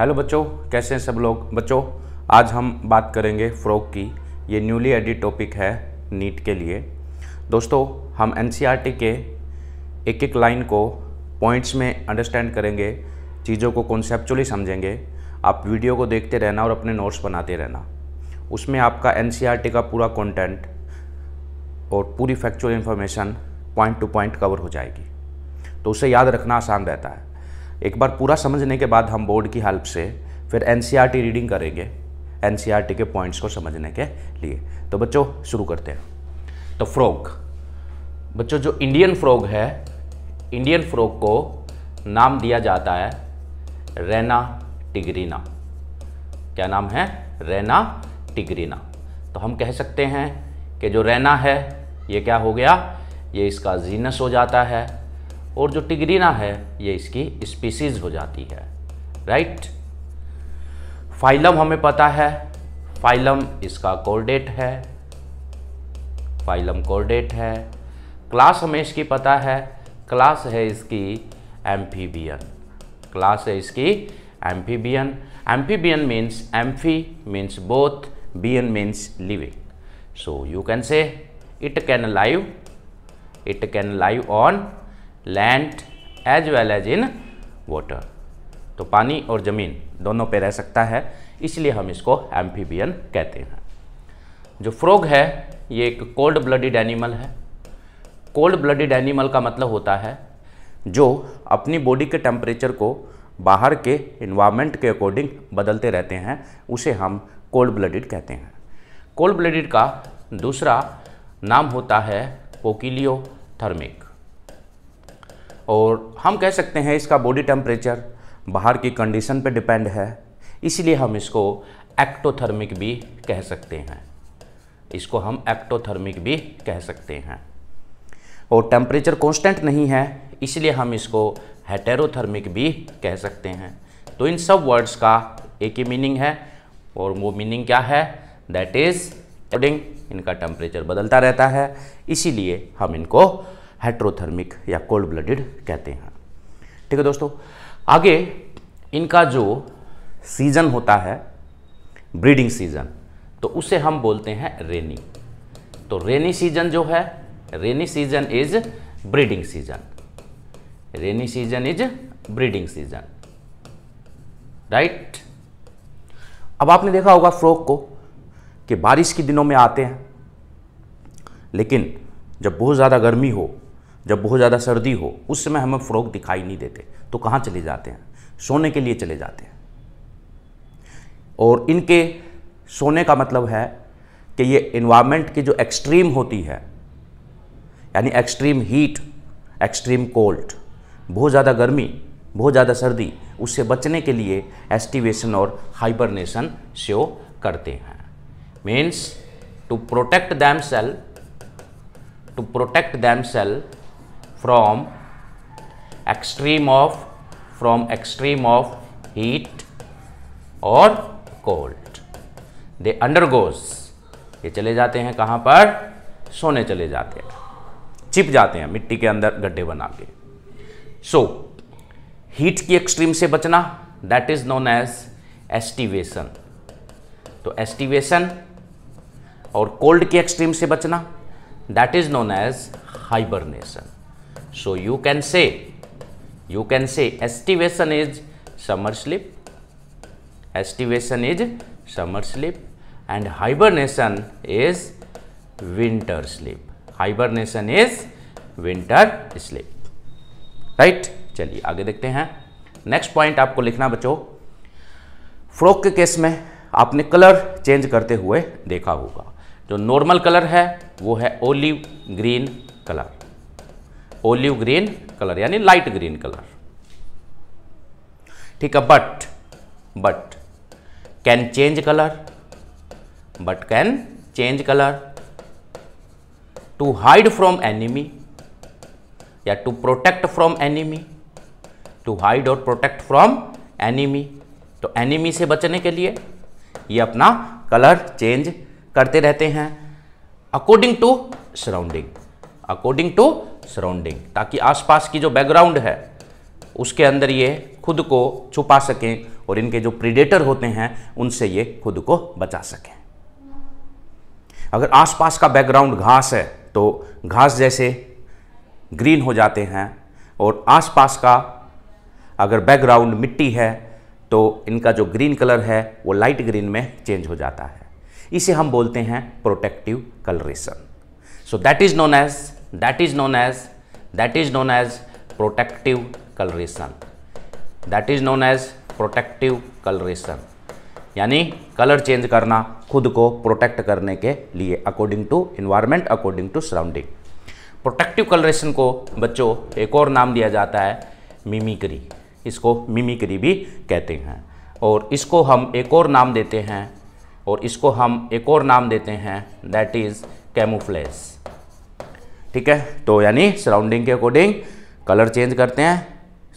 Hello बच्चों कैसे हैं सब लोग बच्चों आज हम बात करेंगे फ़्रॉक की ये न्यूली एडिट टॉपिक है नीट के लिए दोस्तों हम एन e के एक एक लाइन को पॉइंट्स में अंडरस्टैंड करेंगे चीज़ों को कॉन्सेप्चुअली समझेंगे आप वीडियो को देखते रहना और अपने नोट्स बनाते रहना उसमें आपका एन e का पूरा कॉन्टेंट और पूरी factual information point to point cover हो जाएगी तो उसे याद रखना आसान रहता है एक बार पूरा समझने के बाद हम बोर्ड की हेल्प से फिर एन रीडिंग e करेंगे एन e के पॉइंट्स को समझने के लिए तो बच्चों शुरू करते हैं तो फ्रॉग बच्चों जो इंडियन फ्रॉग है इंडियन फ्रॉग को नाम दिया जाता है रेना टिग्रीना क्या नाम है रेना टिग्रीना तो हम कह सकते हैं कि जो रेना है ये क्या हो गया ये इसका जीनस हो जाता है और जो टिग्रीना है ये इसकी स्पीसीज हो जाती है राइट फाइलम हमें पता है फाइलम इसका कोर्डेट है फाइलम कोर्डेट है क्लास हमें इसकी पता है क्लास है इसकी एम्फीबियन क्लास है इसकी amphibian amphibian means amphi means both bian means living so you can say it can live it can live on land as well as in water तो पानी और ज़मीन दोनों पे रह सकता है इसलिए हम इसको एम्फीबियन कहते हैं जो फ्रॉग है ये एक कोल्ड ब्लडेड एनिमल है कोल्ड ब्लडेड एनिमल का मतलब होता है जो अपनी बॉडी के टेम्परेचर को बाहर के इन्वामेंट के अकॉर्डिंग बदलते रहते हैं उसे हम कोल्ड ब्लडेड कहते हैं कोल्ड ब्लडेड का दूसरा नाम होता है पोकिलियो थर्मिक और हम कह सकते हैं इसका बॉडी टेम्परेचर बाहर की कंडीशन पे डिपेंड है इसलिए हम इसको एक्टोथर्मिक भी कह सकते हैं इसको हम एक्टोथर्मिक भी कह सकते हैं और टेम्परेचर कांस्टेंट नहीं है इसलिए हम इसको हेटेरोथर्मिक भी कह सकते हैं तो इन सब वर्ड्स का एक ही मीनिंग है और वो मीनिंग क्या है दैट इज़ अकॉर्डिंग इनका टेम्परेचर बदलता रहता है इसीलिए हम इनको हाइड्रोथर्मिक या कोल्ड ब्लडेड कहते हैं ठीक है दोस्तों आगे इनका जो सीजन होता है ब्रीडिंग सीजन तो उसे हम बोलते हैं रेनी तो रेनी सीजन जो है rainy season is breeding season rainy season is breeding season right अब आपने देखा होगा फ्रॉक को कि बारिश के दिनों में आते हैं लेकिन जब बहुत ज़्यादा गर्मी हो जब बहुत ज़्यादा सर्दी हो उस समय हमें फ्रॉक दिखाई नहीं देते तो कहाँ चले जाते हैं सोने के लिए चले जाते हैं और इनके सोने का मतलब है कि ये इन्वामेंट की जो एक्सट्रीम होती है यानी एक्सट्रीम हीट एक्सट्रीम कोल्ड बहुत ज़्यादा गर्मी बहुत ज़्यादा सर्दी उससे बचने के लिए एस्टिवेशन और हाइबरनेशन शो करते हैं means to protect themselves to protect themselves from extreme of from extreme of heat और कोल्ड दे undergoes ये चले जाते हैं कहाँ पर सोने चले जाते हैं चिप जाते हैं मिट्टी के अंदर गड्ढे बना के सो हीट की एक्सट्रीम से बचना that is known as aestivation तो एस्टिवेशन और कोल्ड की एक्सट्रीम से बचना that is known as hibernation so you can say you can say estivation is summer sleep estivation is summer sleep and hibernation is winter sleep hibernation is winter sleep right चलिए आगे देखते हैं next point आपको लिखना बच्चों frock के case में आपने कलर चेंज करते हुए देखा होगा जो नॉर्मल कलर है वो है olive green colour olive green colour यानी लाइट ग्रीन कलर ठीक है but but can change colour but can change colour to hide from enemy या to protect from enemy to hide और प्रोटेक्ट फ्रॉम एनिमी तो enemy से बचने के लिए ये अपना कलर चेंज करते रहते हैं according to surrounding according to surrounding ताकि आसपास की जो बैकग्राउंड है उसके अंदर ये खुद को छुपा सकें और इनके जो प्रीडेटर होते हैं उनसे ये खुद को बचा सकें अगर आसपास का बैकग्राउंड घास है तो घास जैसे ग्रीन हो जाते हैं और आसपास का अगर बैकग्राउंड मिट्टी है तो इनका जो ग्रीन कलर है वो लाइट ग्रीन में चेंज हो जाता है इसे हम बोलते हैं protective coloration so that is known as that is known as that is known as protective coloration that is known as protective coloration यानी कलर चेंज करना खुद को प्रोटेक्ट करने के लिए according to environment according to surrounding protective coloration को बच्चों एक और नाम दिया जाता है मिमिक्री इसको मिमिक्री भी कहते हैं और इसको हम एक और नाम देते हैं और इसको हम एक और नाम देते हैं दैट इज़ कैमोफ्लेस ठीक है तो यानी सराउंडिंग के अकॉर्डिंग कलर चेंज करते हैं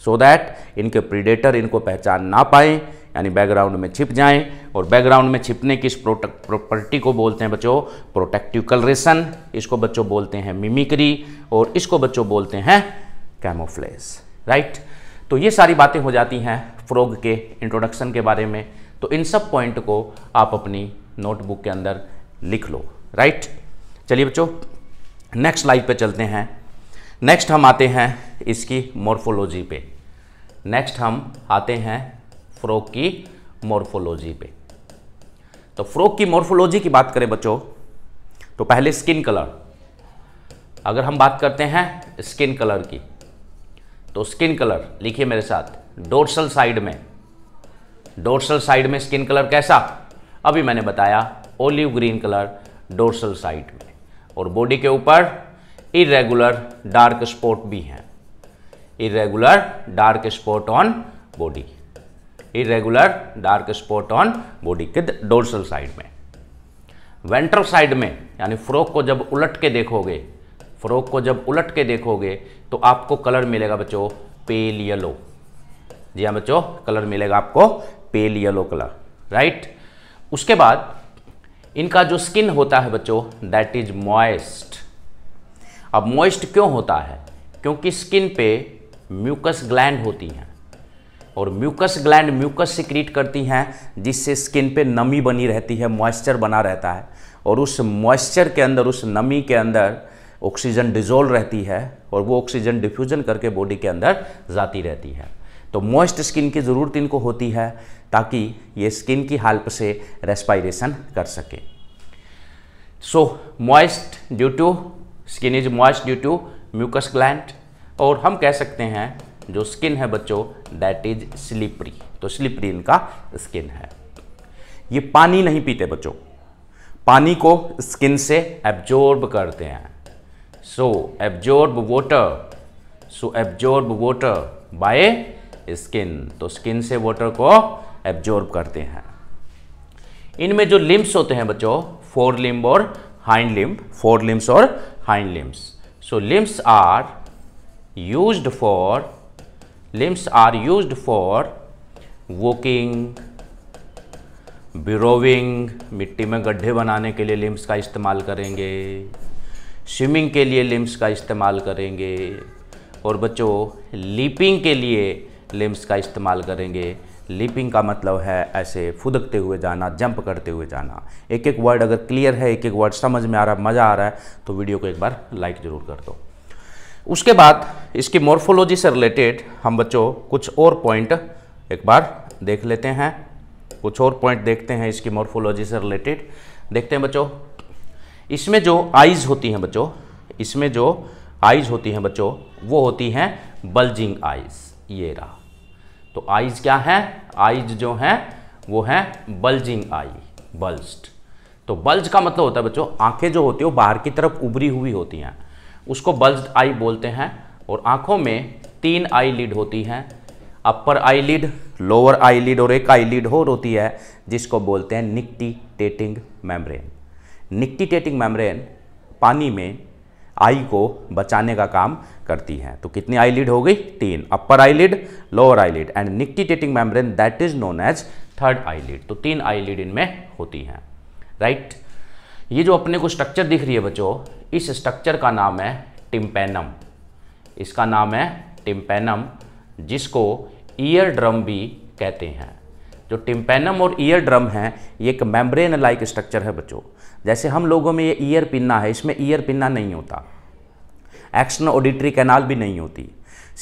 सो so दैट इनके प्रीडेटर इनको पहचान ना पाए यानी बैकग्राउंड में छिप जाएं और बैकग्राउंड में छिपने की इस प्रॉपर्टी को बोलते हैं बच्चों प्रोटेक्टिव कलरेशन इसको बच्चों बोलते हैं मिमिक्री और इसको बच्चों बोलते हैं कैमोफ्लेस राइट तो ये सारी बातें हो जाती हैं फ्रॉग के इंट्रोडक्शन के बारे में तो इन सब पॉइंट को आप अपनी नोटबुक के अंदर लिख लो राइट चलिए बच्चों नेक्स्ट स्लाइड पे चलते हैं नेक्स्ट हम आते हैं इसकी मोर्फोलॉजी पे नेक्स्ट हम आते हैं फ्रोक की मोर्फोलॉजी पे तो फ्रोक की मोर्फोलॉजी की बात करें बच्चों तो पहले स्किन कलर अगर हम बात करते हैं स्किन कलर की तो स्किन कलर लिखिए मेरे साथ डोर्सल साइड में डोर्सल साइड में स्किन कलर कैसा अभी मैंने बताया olive green colour dorsal side में और बॉडी के ऊपर इरेगुलर डार्क स्पॉट भी हैं irregular dark spot on body irregular dark spot on body के डोर्सल साइड में वेंट्रल साइड में यानी फ्रॉक को जब उलट के देखोगे फ्रॉक को जब उलट के देखोगे तो आपको कलर मिलेगा बच्चों पेल येलो जी हाँ बच्चों कलर मिलेगा आपको पेल येलो कलर राइट उसके बाद इनका जो स्किन होता है बच्चों दैट इज मॉइस्ट अब मॉइस्ट क्यों होता है क्योंकि स्किन पे म्यूकस ग्लैंड होती हैं और म्यूकस ग्लैंड म्यूकस सिक्रीट करती हैं जिससे स्किन पे नमी बनी रहती है मॉइस्चर बना रहता है और उस मॉइस्चर के अंदर उस नमी के अंदर ऑक्सीजन डिजोल्व रहती है और वो ऑक्सीजन डिफ्यूजन करके बॉडी के अंदर जाती रहती है तो मॉइस्ट स्किन की ज़रूरत इनको होती है ताकि ये स्किन की हेल्प से रेस्पायरेशन कर सके so moist due to skin is moist due to mucus gland और हम कह सकते हैं जो स्किन है बच्चों दैट इज स्लिपरी तो स्लिपरी इनका स्किन है ये पानी नहीं पीते बच्चों पानी को स्किन से एब्जॉर्ब करते हैं so absorb water so absorb water by skin तो स्किन से वाटर को एब्जॉर्ब करते हैं इनमें जो लिम्स होते हैं बच्चों फोर लिम्ब और हाइंड लिम्ब फोर लिम्स और hind limbs so limbs are use for limbs are use for walking burrowing मिट्टी में गड्ढे बनाने के लिए लिम्स का इस्तेमाल करेंगे स्विमिंग के लिए लिम्स का इस्तेमाल करेंगे और बच्चों लीपिंग के लिए लेम्स का इस्तेमाल करेंगे लीपिंग का मतलब है ऐसे फुदकते हुए जाना जंप करते हुए जाना एक एक वर्ड अगर क्लियर है एक एक वर्ड समझ में आ रहा है मज़ा आ रहा है तो वीडियो को एक बार लाइक ज़रूर कर दो उसके बाद इसकी मोर्फोलॉजी से रिलेटेड हम बच्चों कुछ और पॉइंट एक बार देख लेते हैं कुछ और पॉइंट देखते हैं इसकी मोर्फोलॉजी से रिलेटेड देखते हैं बच्चों इसमें जो आइज़ होती हैं बच्चों इसमें जो आइज़ होती हैं बच्चों वो होती हैं बल्जिंग आइज़ ये रहा तो आईज क्या है आईज जो है वो है बल्जिंग आई बल्ज्ड तो बल्ज का मतलब होता है बच्चों आंखें जो होती है वो बाहर की तरफ उभरी हुई होती हैं उसको बल्ज आई बोलते हैं और आंखों में तीन आई लीड होती हैं upper eyelid lower eyelid और एक आई लीड और होती है जिसको बोलते हैं टेटिंग मैमब्रेन निकटी टेटिंग मैमब्रेन पानी में आई को बचाने का काम करती हैं तो कितनी आई लीड हो गई तीन upper eyelid lower eyelid and nictitating membrane that is known as third eyelid तो तीन आई लीड इनमें होती हैं राइट right? ये जो अपने को स्ट्रक्चर दिख रही है बच्चों इस स्ट्रक्चर का नाम है टिम्पेनम इसका नाम है टिम्पेनम जिसको ईयर ड्रम भी कहते हैं जो टिम्पेनम और ईयर ड्रम है ये एक मेम्ब्रेन लाइक स्ट्रक्चर है बच्चों जैसे हम लोगों में ये ईयर पिन्ना है इसमें ईयर पिन्ना नहीं होता एक्सन ऑडिटरी कैनाल भी नहीं होती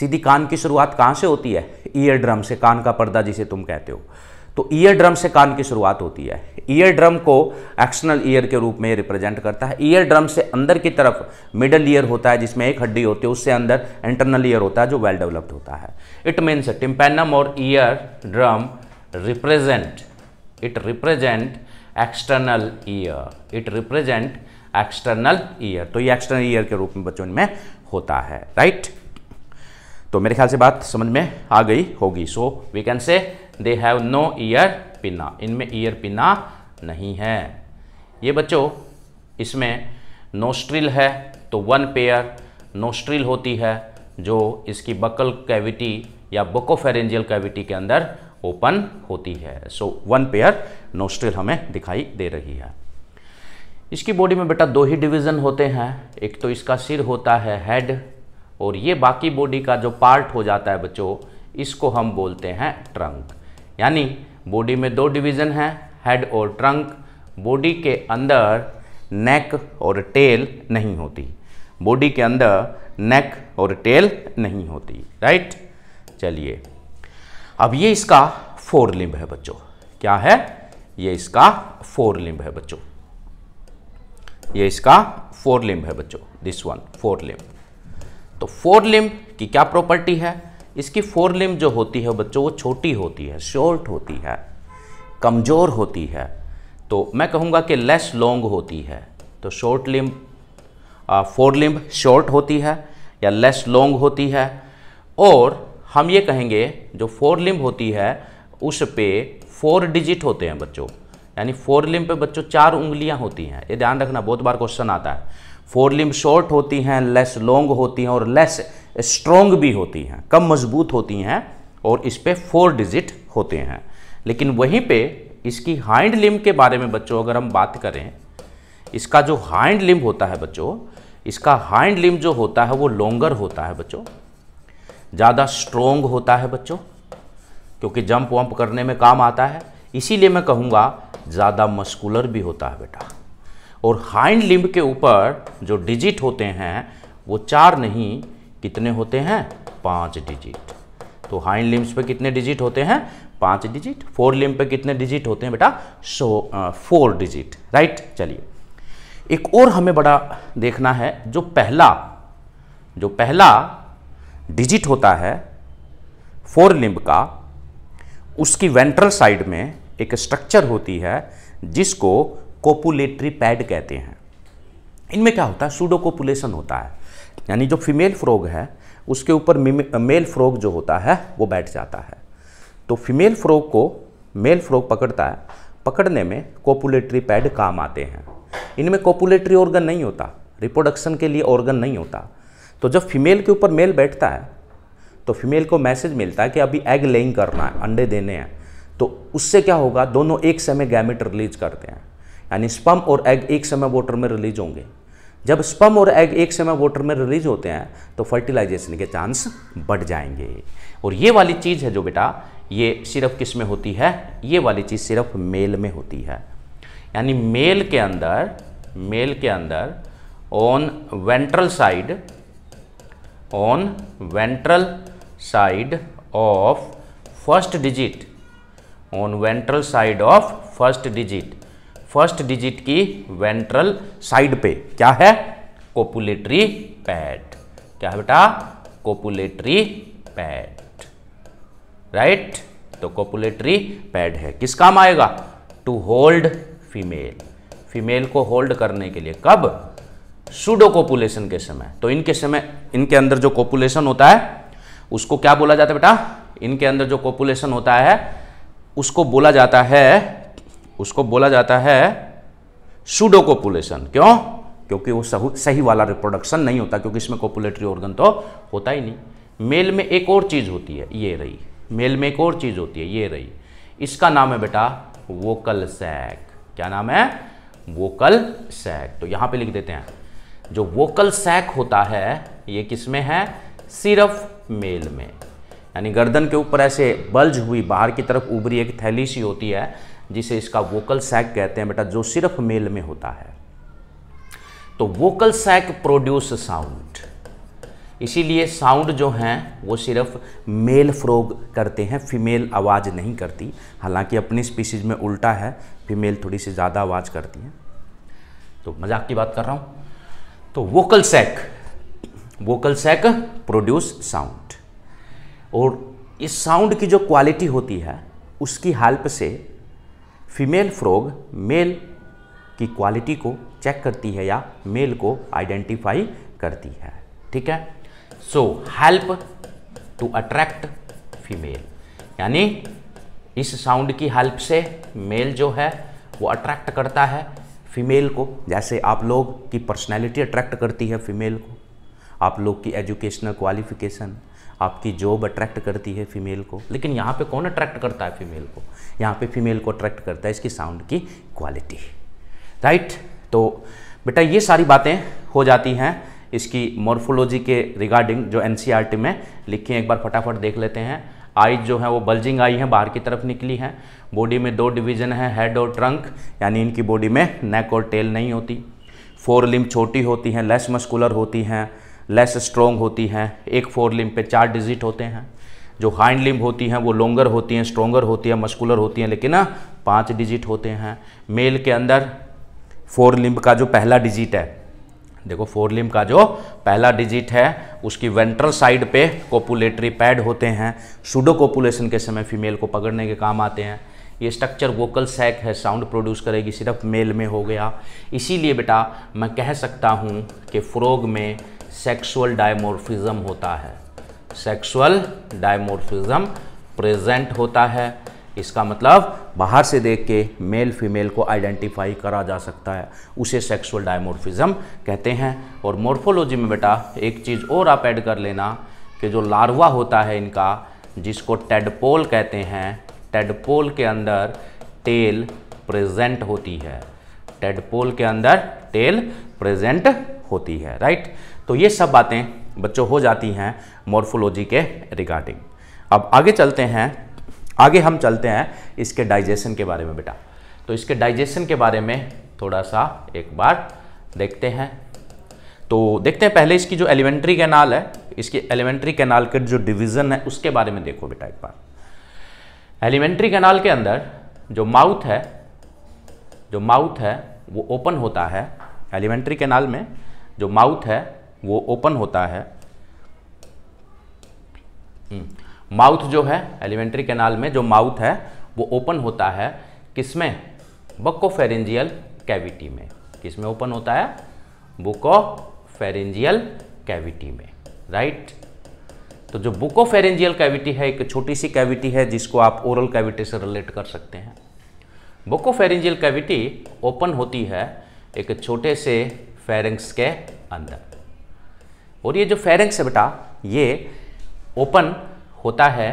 सीधी कान की शुरुआत कहाँ से होती है ईयर ड्रम से कान का पर्दा जिसे तुम कहते हो तो ईयर ड्रम से कान की शुरुआत होती है ईयर ड्रम को एक्सटर्नल ईयर के रूप में रिप्रेजेंट करता है ईयर ड्रम से अंदर की तरफ मिडल ईयर होता है जिसमें एक हड्डी होती है उससे अंदर इंटरनल ईयर होता है जो वेल डेवलप्ड होता है इट मीन्स टिम्पेनम और eardrum represent it represent external ear it represent external ear तो ये एक्सटर्नल ईयर के रूप में बच्चों में होता है राइट right? तो मेरे ख्याल से बात समझ में आ गई होगी so we can say they have no year पिना इनमें ईयर पिना नहीं है ये बच्चों इसमें नोस्ट्रिल है तो वन पेयर नोस्ट्रिल होती है जो इसकी बकल कैविटी या बोकोफेरेंजियल कैविटी के अंदर ओपन होती है सो वन पेयर नोस्ट्रिल हमें दिखाई दे रही है इसकी बॉडी में बेटा दो ही डिवीज़न होते हैं एक तो इसका सिर होता है हेड और ये बाकी बॉडी का जो पार्ट हो जाता है बच्चों इसको हम बोलते हैं ट्रंक यानी बॉडी में दो डिवीज़न हैं हेड और ट्रंक बॉडी के अंदर नेक और टेल नहीं होती बॉडी के अंदर नेक और टेल नहीं होती राइट चलिए अब ये इसका फोर लिंब है बच्चों क्या है ये इसका फोर लिंब है बच्चों ये इसका फोर लिंब है बच्चों दिस वन फोर लिम्ब तो फोर लिम्ब की क्या प्रॉपर्टी है इसकी फोर लिंब जो होती है बच्चों वो छोटी होती है शॉर्ट होती है कमज़ोर होती है तो मैं कहूँगा कि लेस लॉन्ग होती है तो short limb forelimb short होती है या लेस लॉन्ग होती है और हम ये कहेंगे जो फोर लिम्ब होती है उस पे फोर डिजिट होते हैं बच्चों यानी फोर लिम्ब पे बच्चों चार उंगलियां होती हैं ये ध्यान रखना बहुत बार क्वेश्चन आता है फोर लिम्ब शॉर्ट होती हैं लेस लॉन्ग होती हैं और लेस स्ट्रोंग भी होती हैं कम मजबूत होती हैं और इस पर फोर डिजिट होते हैं लेकिन वहीं पर इसकी हाइंड लिम्ब के बारे में बच्चों अगर हम बात करें इसका जो हाइंड लिम्ब होता है बच्चों इसका हाइंड लिम्ब जो होता है वो लॉन्गर होता है बच्चों ज़्यादा स्ट्रोंग होता है बच्चों क्योंकि जंप वंप करने में काम आता है इसीलिए मैं कहूँगा ज़्यादा मस्कुलर भी होता है बेटा और हाइंड लिम्ब के ऊपर जो डिजिट होते हैं वो चार नहीं कितने होते हैं पाँच डिजिट तो हाइंड लिम्ब्स पे कितने डिजिट होते हैं पाँच डिजिट फोर लिम्ब पे कितने डिजिट होते हैं बेटा सो फोर डिजिट राइट चलिए एक और हमें बड़ा देखना है जो पहला जो पहला डिजिट होता है फोर लिंब का उसकी वेंट्रल साइड में एक स्ट्रक्चर होती है जिसको कोपुलेटरी पैड कहते हैं इनमें क्या होता है सूडो कोपुलेशन होता है यानी जो फीमेल फ्रॉग है उसके ऊपर मेल फ्रॉग जो होता है वो बैठ जाता है तो फीमेल फ्रॉग को मेल फ्रॉग पकड़ता है पकड़ने में कोपुलेटरी पैड काम आते हैं इनमें कोपुलेटरी ऑर्गन नहीं होता रिप्रोडक्शन के लिए ऑर्गन नहीं होता तो जब फीमेल के ऊपर मेल बैठता है तो फीमेल को मैसेज मिलता है कि अभी एग लेइंग करना है अंडे देने हैं तो उससे क्या होगा दोनों एक समय गैमेट रिलीज करते हैं यानी स्पम और एग एक समय वोटर में रिलीज होंगे जब स्पम और एग एक समय वोटर में रिलीज होते हैं तो फर्टिलाइजेशन के चांस बढ़ जाएंगे और ये वाली चीज़ है जो बेटा ये सिर्फ किस में होती है ये वाली चीज़ सिर्फ मेल में होती है यानी मेल के अंदर मेल के अंदर on ventral side on ventral side of first digit on ventral side of first digit first digit की वेंट्रल साइड पे क्या है कोपुलेटरी पैड क्या है बेटा कोपुलेटरी पैड राइट तो कोपुलेटरी पैड है किस काम आएगा टू होल्ड फीमेल फीमेल को होल्ड करने के लिए कब सूडो कोपुलेशन के समय तो इनके समय इनके अंदर जो कॉपुलेशन होता है उसको क्या बोला जाता है बेटा इनके अंदर जो कॉपुलेशन होता है उसको बोला जाता है उसको बोला जाता है सूडो कोपुलेशन क्यों क्योंकि वो सही वाला रिप्रोडक्शन नहीं होता क्योंकि इसमें कॉपुलेटरी ऑर्गन तो होता ही नहीं मेल में एक और चीज़ होती है ये रही मेल में एक और चीज़ होती है ये रही इसका नाम है बेटा वोकल सैक क्या नाम है वोकल सैक तो यहां पे लिख देते हैं जो वोकल सैक होता है ये किस में है सिर्फ मेल में यानी गर्दन के ऊपर ऐसे बल्ज हुई बाहर की तरफ उभरी एक थैली सी होती है जिसे इसका वोकल सैक कहते हैं बेटा जो सिर्फ मेल में होता है तो वोकल सैक प्रोड्यूस साउंड इसीलिए साउंड जो हैं वो सिर्फ मेल फ्रोग करते हैं फीमेल आवाज़ नहीं करती हालांकि अपनी स्पीसीज में उल्टा है फीमेल थोड़ी सी ज़्यादा आवाज़ करती हैं तो मजाक की बात कर रहा हूँ तो vocal sac vocal sac produce sound और इस साउंड की जो क्वालिटी होती है उसकी हेल्प से फीमेल फ्रॉग मेल की क्वालिटी को चेक करती है या मेल को आइडेंटिफाई करती है ठीक है so help to attract female यानी इस साउंड की हेल्प से मेल जो है वो अट्रैक्ट करता है फीमेल को जैसे आप लोग की पर्सनैलिटी अट्रैक्ट करती है फीमेल को आप लोग की एजुकेशनल क्वालिफिकेशन आपकी जॉब अट्रैक्ट करती है फीमेल को लेकिन यहाँ पे कौन अट्रैक्ट करता है फीमेल को यहाँ पे फीमेल को अट्रैक्ट करता है इसकी साउंड की क्वालिटी राइट तो बेटा ये सारी बातें हो जाती हैं इसकी मॉर्फोलॉजी के रिगार्डिंग जो एन में लिखी हैं एक बार फटाफट देख लेते हैं आइज जो है वो बल्जिंग आई है बाहर की तरफ निकली है बॉडी में दो डिवीजन है हेड और ट्रंक यानी इनकी बॉडी में नेक और टेल नहीं होती फोर लिम्ब छोटी होती हैं लेस मस्कुलर होती हैं लेस स्ट्रोंग होती हैं एक फोर लिम्ब पे चार डिजिट होते हैं जो हाइंड लिम्ब होती हैं वो लॉन्गर होती हैं स्ट्रोंगर होती हैं मस्कुलर होती हैं लेकिन पाँच डिजिट होते हैं मेल के अंदर फोर लिम्ब का जो पहला डिजिट है देखो फोर लिम का जो पहला डिजिट है उसकी वेंट्रल साइड पे कोपुलेटरी पैड होते हैं सुडो कोपुलेशन के समय फीमेल को पकड़ने के काम आते हैं ये स्ट्रक्चर वोकल सैक है साउंड प्रोड्यूस करेगी सिर्फ मेल में हो गया इसीलिए बेटा मैं कह सकता हूँ कि फ्रोग में सेक्सुअल डायमोरफिज्म होता है सेक्सुअल डायमोर्फिज्म प्रेजेंट होता है इसका मतलब बाहर से देख के मेल फीमेल को आइडेंटिफाई करा जा सकता है उसे सेक्सुअल डायमोर्फिज्म कहते हैं और मोर्फोलॉजी में बेटा एक चीज़ और आप ऐड कर लेना कि जो लार्वा होता है इनका जिसको टेडपोल कहते हैं टेडपोल के अंदर टेल प्रेजेंट होती है टेडपोल के अंदर टेल प्रेजेंट होती है राइट तो ये सब बातें बच्चों हो जाती हैं मोर्फोलॉजी के रिगार्डिंग अब आगे चलते हैं आगे हम चलते हैं इसके डाइजेशन के बारे में बेटा तो इसके डाइजेशन के बारे में थोड़ा सा एक बार देखते हैं तो देखते हैं पहले इसकी जो एलिमेंट्री कैनाल है इसकी एलिमेंट्री कैनाल के जो डिवीज़न है उसके बारे में देखो बेटा एक बार एलिमेंट्री कैनाल के अंदर जो माउथ है जो माउथ है वो ओपन होता है एलिमेंट्री कैनाल में जो माउथ है वो ओपन होता है हम्म। माउथ जो है एलिमेंट्री कैनाल में जो माउथ है वो ओपन होता है किसमें बक्कोफेरेंजियल कैविटी में किसमें ओपन होता है बुकोफेरेंजियल कैविटी में राइट तो जो बुकोफेरेंजियल कैविटी है एक छोटी सी कैविटी है जिसको आप ओरल कैविटी से रिलेट कर सकते हैं बुकोफेरेंजियल कैविटी ओपन होती है एक छोटे से फेरेंक्स के अंदर और ये जो फेरेंक्स है बेटा ये ओपन होता है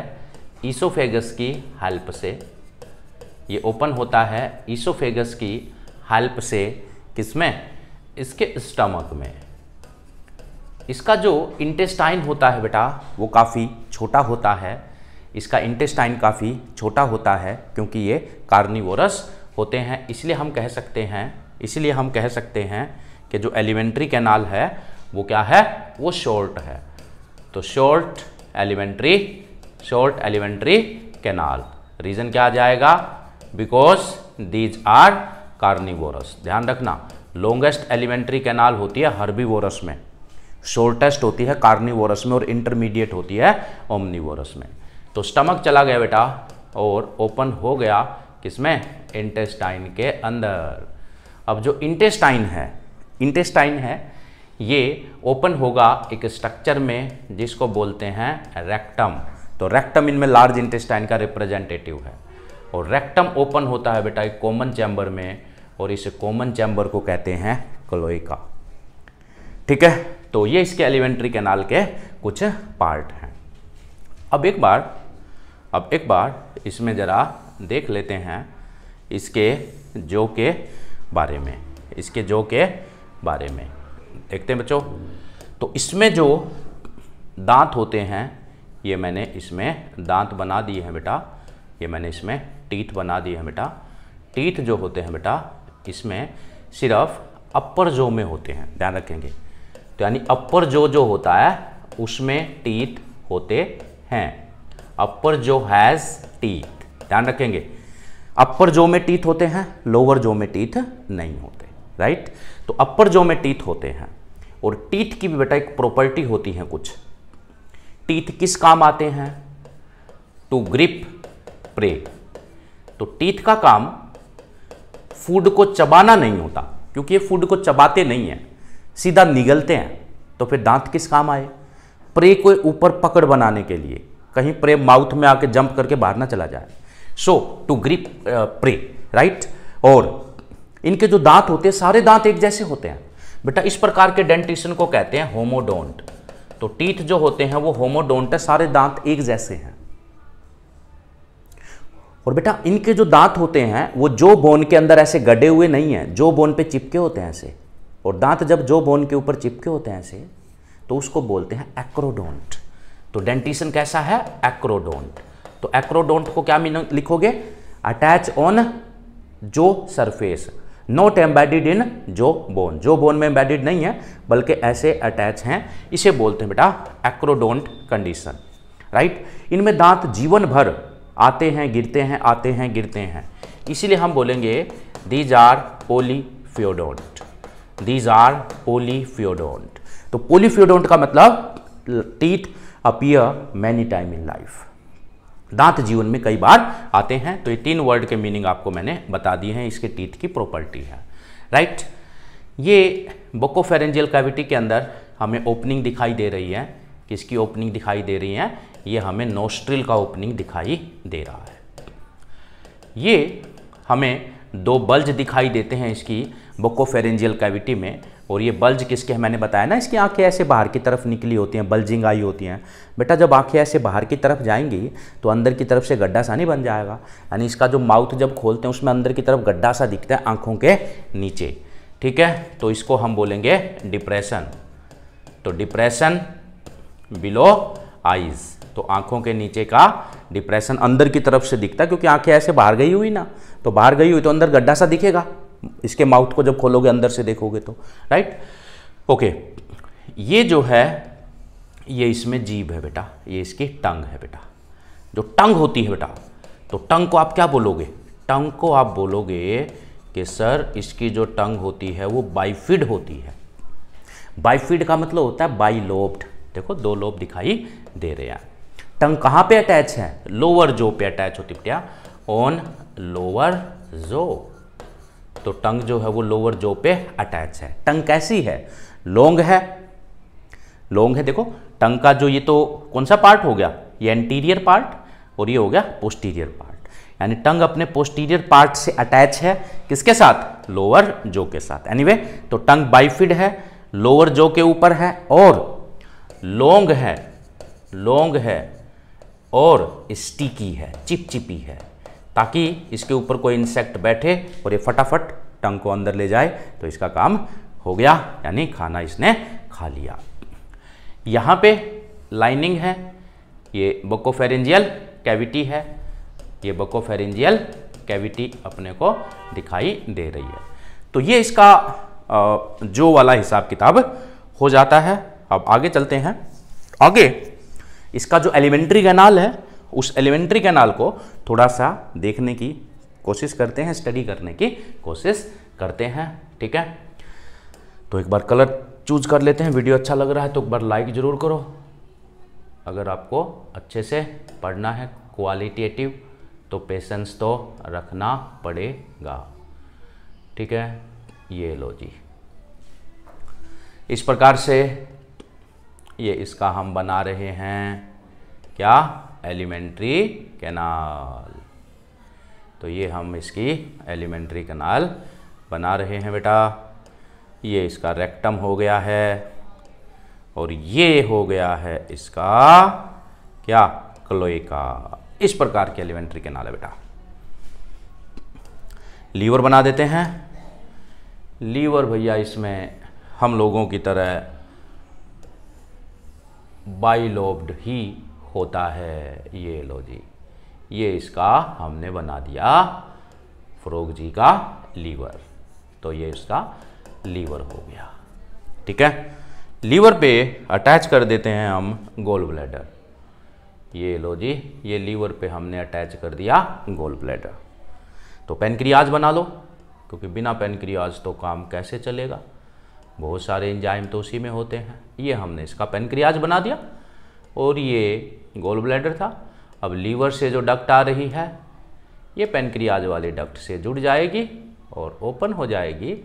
ईसोफेगस की हेल्प से ये ओपन होता है ईसोफेगस की हेल्प से किसमें इसके स्टमक में इसका जो इंटेस्टाइन होता है बेटा वो काफ़ी छोटा होता है इसका इंटेस्टाइन काफ़ी छोटा होता है क्योंकि ये कार्निवोरस होते हैं इसलिए हम कह सकते हैं इसलिए हम कह सकते हैं कि जो एलिमेंट्री कैनाल है वो क्या है वो शॉर्ट है तो short alimentary short alimentary canal region क्या आ जाएगा बिकॉज दीज आर कार्निवोरस ध्यान रखना लॉन्गेस्ट एलिमेंट्री कैनाल होती है हर्बीवोरस में शॉर्टेस्ट होती है कार्निवोरस में और इंटरमीडिएट होती है ओमनीवोरस में तो स्टमक चला गया बेटा और ओपन हो गया किसमें इंटेस्टाइन के अंदर अब जो इंटेस्टाइन है इंटेस्टाइन है ये ओपन होगा एक स्ट्रक्चर में जिसको बोलते हैं रेक्टम तो रेक्टम इनमें लार्ज इंटेस्टाइन का रिप्रेजेंटेटिव है और रेक्टम ओपन होता है बेटा एक कॉमन चैम्बर में और इस कॉमन चैम्बर को कहते हैं क्लोइका ठीक है तो ये इसके एलिमेंट्री कैनाल के कुछ पार्ट हैं अब एक बार अब एक बार इसमें ज़रा देख लेते हैं इसके जो के बारे में इसके जो के बारे में देखते हैं बच्चों तो इसमें जो दांत होते हैं ये मैंने इसमें दांत बना दिए हैं बेटा ये मैंने इसमें टीथ बना दिए हैं बेटा टीथ जो होते हैं बेटा इसमें सिर्फ अपर जो में होते हैं ध्यान रखेंगे तो यानी अपर जो जो होता है उसमें टीथ होते हैं अपर जो हैज़ टीथ ध्यान रखेंगे अपर जो में टीथ होते हैं लोअर जो में टीथ नहीं होते राइट तो अपर जो में टीथ होते हैं और टीथ की भी बेटा एक प्रॉपर्टी होती है कुछ टीथ किस काम आते हैं टू ग्रिप प्रे तो टीथ का काम फूड को चबाना नहीं होता क्योंकि ये फूड को चबाते नहीं है सीधा निगलते हैं तो फिर दांत किस काम आए प्रे को ऊपर पकड़ बनाने के लिए कहीं प्रे माउथ में आके जंप करके बाहर ना चला जाए so to grip prey right और इनके जो दांत होते हैं सारे दांत एक जैसे होते हैं बेटा इस प्रकार के डेंटिशन को कहते हैं होमोडोंट तो टीथ जो होते हैं वो होमोडोंट है सारे दांत एक जैसे हैं और बेटा इनके जो दांत होते हैं वो जो बोन के अंदर ऐसे गड़े हुए नहीं हैं जो बोन पे चिपके होते हैं ऐसे और दांत जब जो बोन के ऊपर चिपके होते हैं ऐसे तो उसको बोलते हैं एक्रोडोंट तो डेंटिशन कैसा है एक्रोडोंट तो एक्रोडोंट को क्या लिखोगे अटैच ऑन जो सरफेस नॉट एम्बेडिड इन जो बोन जो बोन में एम्बेडिड नहीं है बल्कि ऐसे अटैच हैं इसे बोलते हैं बेटा एक्रोडोंट कंडीशन राइट इनमें दांत जीवन भर आते हैं गिरते हैं आते हैं गिरते हैं इसीलिए हम बोलेंगे these are polyphyodont these are polyphyodont तो पोलीफ्योडोंट का मतलब teeth appear many time in life दांत जीवन में कई बार आते हैं तो ये तीन वर्ड के मीनिंग आपको मैंने बता दिए हैं इसके टीथ की प्रॉपर्टी है राइट ये बोकोफेरेंजियल कैविटी के अंदर हमें ओपनिंग दिखाई दे रही है किसकी ओपनिंग दिखाई दे रही है ये हमें नोस्ट्रिल का ओपनिंग दिखाई दे रहा है ये हमें दो बल्ज दिखाई देते हैं इसकी बोकोफेरेंजियल कैविटी में और ये बल्ज किसके है मैंने बताया ना इसकी आंखें ऐसे बाहर की तरफ निकली होती हैं बल्जिंग आई होती हैं बेटा जब आंखें ऐसे बाहर की तरफ जाएंगी तो अंदर की तरफ से गड्ढा सा नहीं बन जाएगा यानी इसका जो माउथ जब खोलते हैं उसमें अंदर की तरफ गड्ढा सा दिखता है आँखों के नीचे ठीक है तो इसको हम बोलेंगे डिप्रेशन तो डिप्रेशन बिलो आइज़ तो आंखों के नीचे का डिप्रेशन अंदर की तरफ से दिखता है क्योंकि आंखें ऐसे बाहर गई हुई ना तो बाहर गई हुई तो अंदर गड्ढा सा दिखेगा इसके माउथ को जब खोलोगे अंदर से देखोगे तो राइट ओके ये जो है ये इसमें जीभ है बेटा ये इसकी टंग है बेटा जो टंग होती है बेटा तो टंग को आप क्या बोलोगे टंग को आप बोलोगे कि सर इसकी जो टंग होती है वो बाइफिड होती है बाइफिड का मतलब होता है बाइलोब्ड देखो दो लोब दिखाई दे रहे हैं टंग कहाँ पे अटैच है लोअर जो पे अटैच होती है बेटा ऑन लोअर जो तो टंग जो है वो लोअर जो पे अटैच है टंग कैसी है लोंग है लोंग है देखो टंग का जो ये तो कौन सा पार्ट हो गया ये एंटीरियर पार्ट और ये हो गया पोस्टीरियर पार्ट यानी टंग अपने पोस्टीरियर पार्ट से अटैच है किसके साथ लोअर जो के साथ एनीवे anyway, तो टंग बाइफिड है लोअर जो के ऊपर है और लोंग है लोंग है और स्टिकी है चिपचिपी है ताकि इसके ऊपर कोई इंसेक्ट बैठे और ये फटाफट टंग को अंदर ले जाए तो इसका काम हो गया यानी खाना इसने खा लिया यहाँ पे लाइनिंग है ये बकोफेरेंजियल कैविटी है ये बकोफेरेंजियल कैविटी अपने को दिखाई दे रही है तो ये इसका जो वाला हिसाब किताब हो जाता है अब आगे चलते हैं आगे इसका जो एलिमेंट्री कैनाल है उस एलिमेंट्री कैनाल को थोड़ा सा देखने की कोशिश करते हैं स्टडी करने की कोशिश करते हैं ठीक है तो एक बार कलर चूज कर लेते हैं वीडियो अच्छा लग रहा है तो एक बार लाइक ज़रूर करो अगर आपको अच्छे से पढ़ना है क्वालिटेटिव तो पेशेंस तो रखना पड़ेगा ठीक है ये लो जी इस प्रकार से ये इसका हम बना रहे हैं क्या एलिमेंट्री कैनाल तो ये हम इसकी एलिमेंट्री कैनाल बना रहे हैं बेटा ये इसका रेक्टम हो गया है और ये हो गया है इसका क्या क्लोइका इस प्रकार के एलिमेंट्री कैनाल है बेटा लीवर बना देते हैं लीवर भैया इसमें हम लोगों की तरह बाइलोब्ड ही होता है ये लो जी ये इसका हमने बना दिया फ्रोग जी का लीवर तो ये इसका लीवर हो गया ठीक है लीवर पे अटैच कर देते हैं हम गोल ब्लैडर ये लो जी ये लीवर पे हमने अटैच कर दिया गोल ब्लैडर तो पेनक्रियाज बना लो क्योंकि बिना पेनक्रियाज तो काम कैसे चलेगा बहुत सारे इंजाइम तो उसी में होते हैं ये हमने इसका पेनक्रियाज बना दिया और ये गोल ब्लैडर था अब लीवर से जो डक्ट आ रही है ये पेनक्रियाज वाले डक्ट से जुड़ जाएगी और ओपन हो जाएगी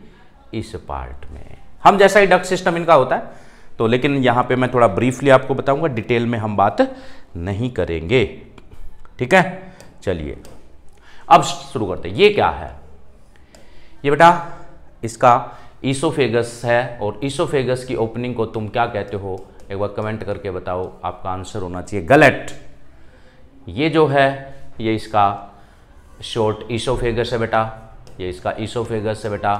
इस पार्ट में हम जैसा ही डक्ट सिस्टम इनका होता है तो लेकिन यहाँ पे मैं थोड़ा ब्रीफली आपको बताऊंगा डिटेल में हम बात नहीं करेंगे ठीक है चलिए अब शुरू करते हैं ये क्या है ये बेटा इसका ईसोफेगस है और ईसोफेगस की ओपनिंग को तुम क्या कहते हो एक बार कमेंट करके बताओ आपका आंसर होना चाहिए गलत ये जो है ये इसका शॉर्ट ईसोफेगस है बेटा ये इसका ईसोफेगस है बेटा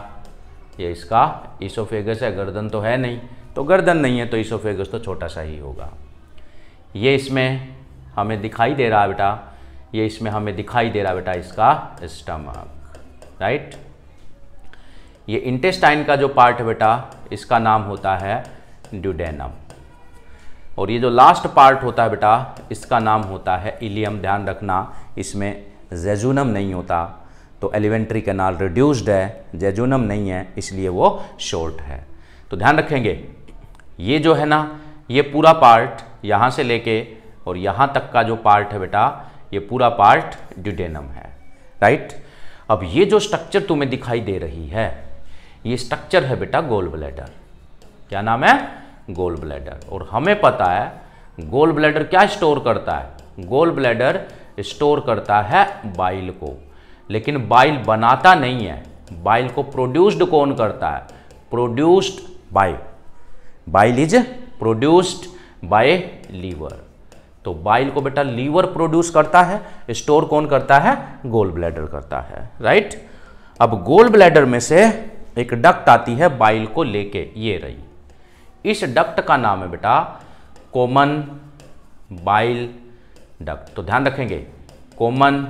ये इसका ईसोफेगस है गर्दन तो है नहीं तो गर्दन नहीं है तो ईसोफेगस तो छोटा सा ही होगा ये इसमें हमें दिखाई दे रहा बेटा ये इसमें हमें दिखाई दे रहा बेटा इसका स्टमक राइट ये इंटेस्टाइन का जो पार्ट है बेटा इसका नाम होता है ड्यूडेनम और ये जो लास्ट पार्ट होता है बेटा इसका नाम होता है इलियम ध्यान रखना इसमें जेजुनम नहीं होता तो एलिमेंट्री कैनाल रिड्यूस्ड है जेजुनम नहीं है इसलिए वो शॉर्ट है तो ध्यान रखेंगे ये जो है ना ये पूरा पार्ट यहाँ से लेके और यहाँ तक का जो पार्ट है बेटा ये पूरा पार्ट ड्यूडेनम है राइट अब ये जो स्ट्रक्चर तुम्हें दिखाई दे रही है ये स्ट्रक्चर है बेटा गोल ब्लैडर क्या नाम है गोल ब्लैडर और हमें पता है गोल ब्लैडर क्या स्टोर करता है गोल ब्लैडर स्टोर करता है बाइल को लेकिन बाइल बनाता नहीं है बाइल को प्रोड्यूस्ड कौन करता है produced by bile is produced by liver तो बाइल को बेटा लीवर प्रोड्यूस करता है स्टोर कौन करता है गोल ब्लैडर करता है राइट अब गोल ब्लैडर में से एक डक्ट आती है बाइल को लेके ये रही इस डक्ट का नाम है बेटा कॉमन बाइल डक्ट तो ध्यान रखेंगे कॉमन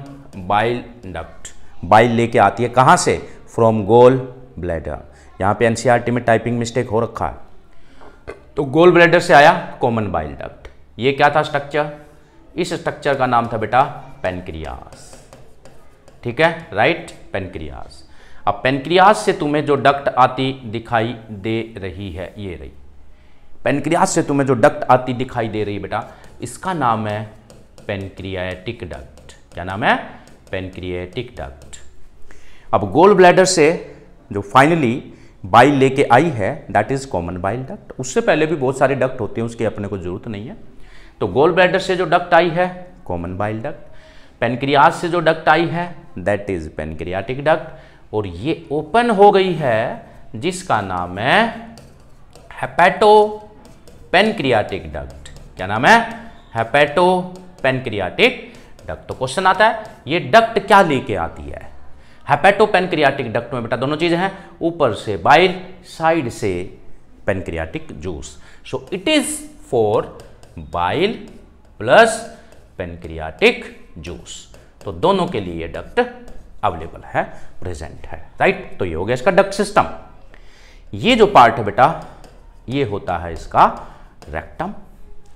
बाइल डक्ट बाइल लेके आती है कहां से फ्रॉम गोल ब्लैडर यहां पे एनसीआरटी में टाइपिंग मिस्टेक हो रखा है तो गोल ब्लैडर से आया कॉमन बाइल डक्ट ये क्या था स्ट्रक्चर इस स्ट्रक्चर का नाम था बेटा पेनक्रियास ठीक है राइट पेनक्रियास अब पेनक्रियास से तुम्हें जो डक्ट आती दिखाई दे रही है ये रही पेनक्रियाज से तुम्हें जो डक्ट आती दिखाई दे रही है बेटा इसका नाम है पेनक्रियाटिक डक्ट क्या नाम है पेनक्रियाटिक डक्ट अब गोल ब्लैडर से जो फाइनली बाइल लेके आई है that is common bile duct उससे पहले भी बहुत सारे डक्ट होते हैं उसकी अपने को जरूरत नहीं है तो गोल ब्लैडर से जो डक्ट आई है कॉमन बाइल डक्ट पेनक्रियाज से जो डक्ट आई है दैट इज पेनक्रियाटिक डक्ट और ये ओपन हो गई है जिसका नाम है हेपेटो पेनक्रियाटिक डक्ट क्या नाम है हेपेटो पेनक्रियाटिक डक्ट तो क्वेश्चन आता है ये डक्ट क्या लेके आती है हेपेटो पेनक्रियाटिक डक्ट में बेटा दोनों चीज़ें हैं ऊपर से बाहर साइड से pancreatic juice so it is for bile plus pancreatic juice तो दोनों के लिए ये डक्ट अवेलेबल है प्रेजेंट है राइट तो ये हो गया इसका डक्ट सिस्टम ये जो पार्ट है बेटा ये होता है इसका रेक्टम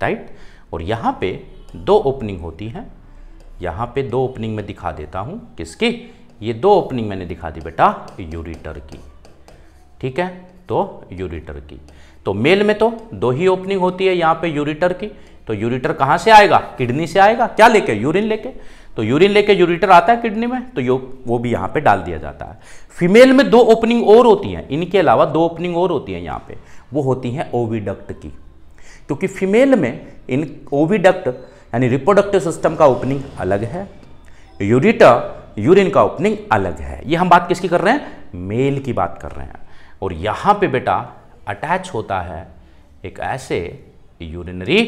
राइट और यहाँ पे दो ओपनिंग होती हैं यहाँ पे दो ओपनिंग में दिखा देता हूँ किसकी ये दो ओपनिंग मैंने दिखा दी बेटा यूरिटर की ठीक है तो यूरिटर की तो मेल में तो दो ही ओपनिंग होती है यहाँ पे यूरिटर की तो यूरिटर कहाँ से आएगा किडनी से आएगा क्या लेके यूरिन लेके तो यूरिन लेके यूरिटर आता है किडनी में तो यो वो भी यहाँ पे डाल दिया जाता है फीमेल में दो ओपनिंग और होती हैं इनके अलावा दो ओपनिंग और होती हैं यहाँ पे वो होती हैं ओविडक्ट की क्योंकि फीमेल में इन ओविडक्ट यानी रिप्रोडक्टिव सिस्टम का ओपनिंग अलग है यूरिटा यूरिन का ओपनिंग अलग है ये हम बात किसकी कर रहे हैं मेल की बात कर रहे हैं और यहाँ पे बेटा अटैच होता है एक ऐसे यूरिनरी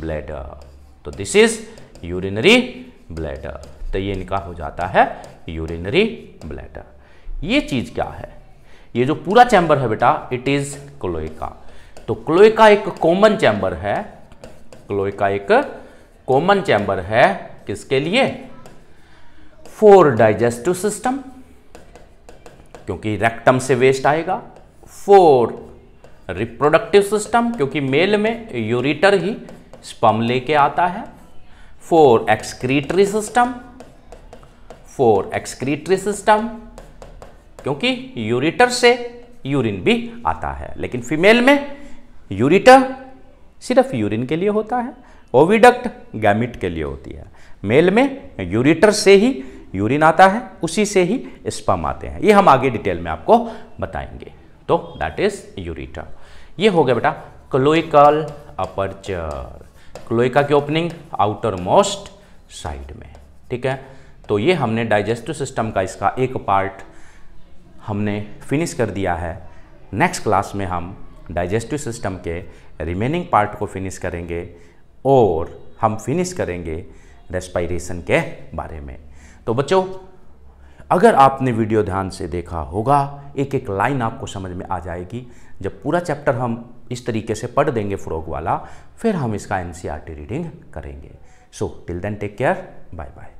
ब्लैडर तो दिस इज यूरिनरी ब्लैडर तो ये इनका हो जाता है यूरिनरी ब्लैडर ये चीज़ क्या है ये जो पूरा चैम्बर है बेटा इट इज़ क्लोइका तो क्लोए का एक कॉमन चैम्बर है क्लोए का एक कॉमन चैम्बर है किसके लिए फोर डाइजेस्टिव सिस्टम क्योंकि रेक्टम से वेस्ट आएगा फोर रिप्रोडक्टिव सिस्टम क्योंकि मेल में यूरिटर ही स्पम लेके आता है for excretory system for excretory system क्योंकि यूरिटर से यूरिन भी आता है लेकिन फीमेल में यूरिटा सिर्फ यूरिन के लिए होता है ओविडक्ट गैमिट के लिए होती है मेल में यूरिटर से ही यूरिन आता है उसी से ही स्पम आते हैं ये हम आगे डिटेल में आपको बताएंगे तो दैट इज यूरिटा ये हो गया बेटा क्लोइकल अपर्चर क्लोइका की ओपनिंग आउटर मोस्ट साइड में ठीक है तो ये हमने डाइजेस्टिव सिस्टम का इसका एक पार्ट हमने फिनिश कर दिया है नेक्स्ट क्लास में हम डाइजेस्टिव सिस्टम के रिमेनिंग पार्ट को फिनिश करेंगे और हम फिनिश करेंगे रेस्पायरेशन के बारे में तो बच्चों अगर आपने वीडियो ध्यान से देखा होगा एक एक लाइन आपको समझ में आ जाएगी जब पूरा चैप्टर हम इस तरीके से पढ़ देंगे फ्रॉग वाला फिर हम इसका एन रीडिंग e करेंगे so till then take care bye bye